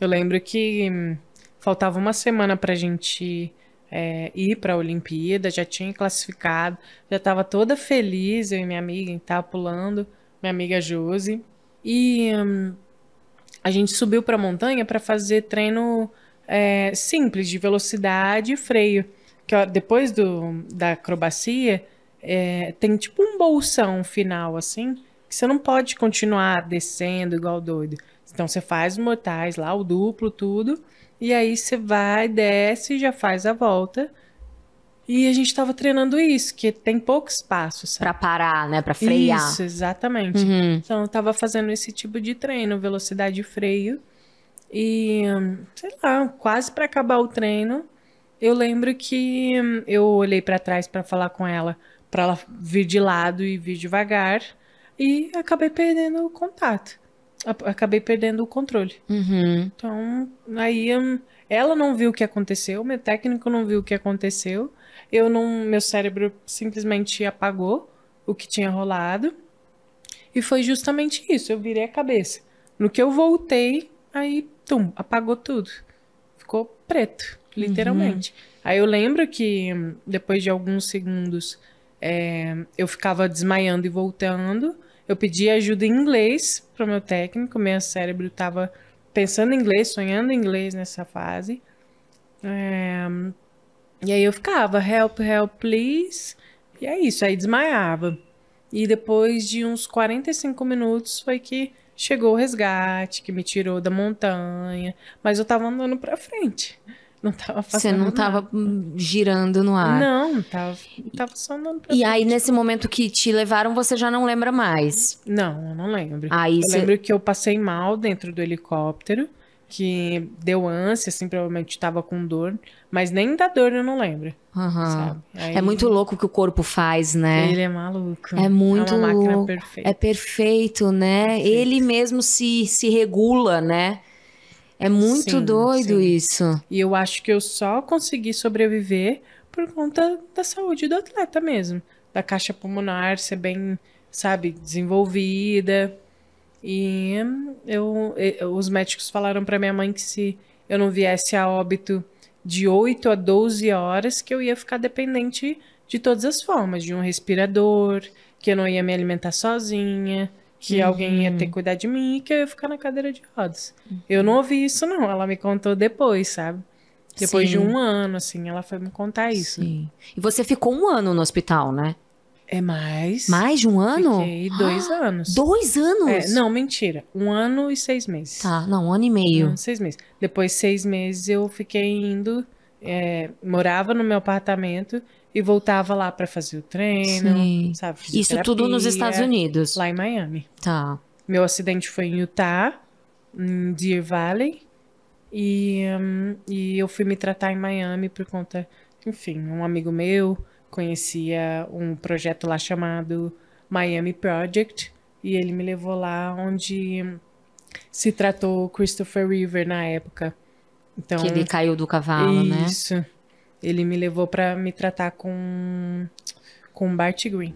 Eu lembro que hum, faltava uma semana para a gente é, ir para a Olimpíada, já tinha classificado, já estava toda feliz, eu e minha amiga, em estar tá pulando, minha amiga Josi. E hum, a gente subiu para a montanha para fazer treino é, simples, de velocidade e freio. Que ó, depois do, da acrobacia, é, tem tipo um bolsão final, assim, que você não pode continuar descendo igual doido. Então você faz mortais lá, o duplo, tudo, e aí você vai, desce, e já faz a volta. E a gente estava treinando isso, que tem pouco espaço, sabe? Pra parar, né? Pra frear. Isso, exatamente. Uhum. Então eu tava fazendo esse tipo de treino, velocidade e freio. E, sei lá, quase para acabar o treino, eu lembro que hum, eu olhei para trás para falar com ela, para ela vir de lado e vir devagar e acabei perdendo o contato. Acabei perdendo o controle. Uhum. Então, aí hum, ela não viu o que aconteceu, meu técnico não viu o que aconteceu. Eu não, meu cérebro simplesmente apagou o que tinha rolado. E foi justamente isso, eu virei a cabeça. No que eu voltei, aí, tum, apagou tudo. Ficou preto, uhum. literalmente. Uhum. Aí eu lembro que hum, depois de alguns segundos é, eu ficava desmaiando e voltando. Eu pedi ajuda em inglês para o meu técnico, meu cérebro estava pensando em inglês, sonhando em inglês nessa fase. É... E aí eu ficava, help, help, please. E é isso, aí desmaiava. E depois de uns 45 minutos foi que chegou o resgate, que me tirou da montanha, mas eu tava andando para frente não tava Você não tava nada. girando no ar. Não, tava, tava só andando pra E frente. aí, nesse momento que te levaram, você já não lembra mais. Não, eu não lembro. Aí eu cê... lembro que eu passei mal dentro do helicóptero, que deu ânsia, assim, provavelmente tava com dor, mas nem da dor eu não lembro. Uhum. Aí... É muito louco o que o corpo faz, né? Ele é maluco. É, é muito é louco. Perfeita. É perfeito, né? Perfeito. Ele mesmo se, se regula, né? É muito sim, doido sim. isso. E eu acho que eu só consegui sobreviver por conta da saúde do atleta mesmo. Da caixa pulmonar ser bem, sabe, desenvolvida. E eu, os médicos falaram para minha mãe que se eu não viesse a óbito de 8 a 12 horas, que eu ia ficar dependente de todas as formas, de um respirador, que eu não ia me alimentar sozinha, que uhum. alguém ia ter uhum. que cuidar de mim e que eu ia ficar na cadeira de rodas. Uhum. Eu não ouvi isso, não. Ela me contou depois, sabe? Depois Sim. de um ano, assim, ela foi me contar isso. Sim. E você ficou um ano no hospital, né? É mais. Mais de um ano? Fiquei dois ah, anos. Dois anos? É, não, mentira. Um ano e seis meses. Tá, não, um ano e meio. Um ano e seis meses. Depois seis meses eu fiquei indo é, morava no meu apartamento e voltava lá para fazer o treino, Sim. sabe? Isso tudo nos Estados Unidos. Lá em Miami. Tá. Meu acidente foi em Utah, em Deer Valley, e, um, e eu fui me tratar em Miami por conta, enfim, um amigo meu conhecia um projeto lá chamado Miami Project, e ele me levou lá onde se tratou Christopher River na época. Então, que ele caiu do cavalo, isso. né? Isso. Ele me levou para me tratar com, com Bart Green.